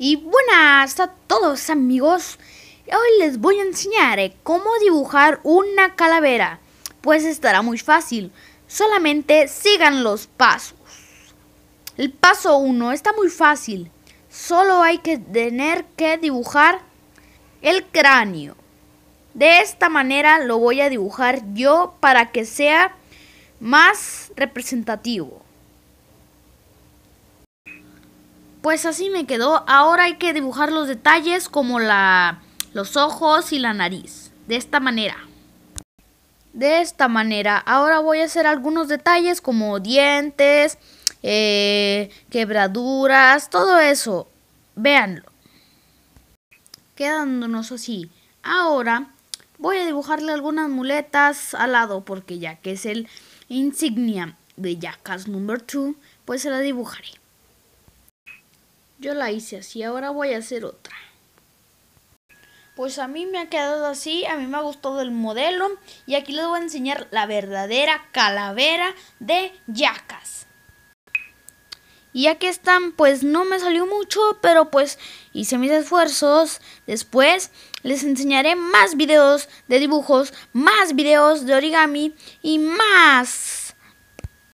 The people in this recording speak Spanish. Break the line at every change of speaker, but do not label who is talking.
Y buenas a todos amigos, hoy les voy a enseñar eh, cómo dibujar una calavera, pues estará muy fácil, solamente sigan los pasos. El paso 1 está muy fácil, solo hay que tener que dibujar el cráneo. De esta manera lo voy a dibujar yo para que sea más representativo. Pues así me quedó. Ahora hay que dibujar los detalles como la, los ojos y la nariz. De esta manera. De esta manera. Ahora voy a hacer algunos detalles como dientes, eh, quebraduras, todo eso. Véanlo. Quedándonos así. Ahora voy a dibujarle algunas muletas al lado porque ya que es el insignia de Jackass Number 2, pues se la dibujaré. Yo la hice así, ahora voy a hacer otra. Pues a mí me ha quedado así, a mí me ha gustado el modelo y aquí les voy a enseñar la verdadera calavera de yacas. Y aquí están, pues no me salió mucho, pero pues hice mis esfuerzos. Después les enseñaré más videos de dibujos, más videos de origami y más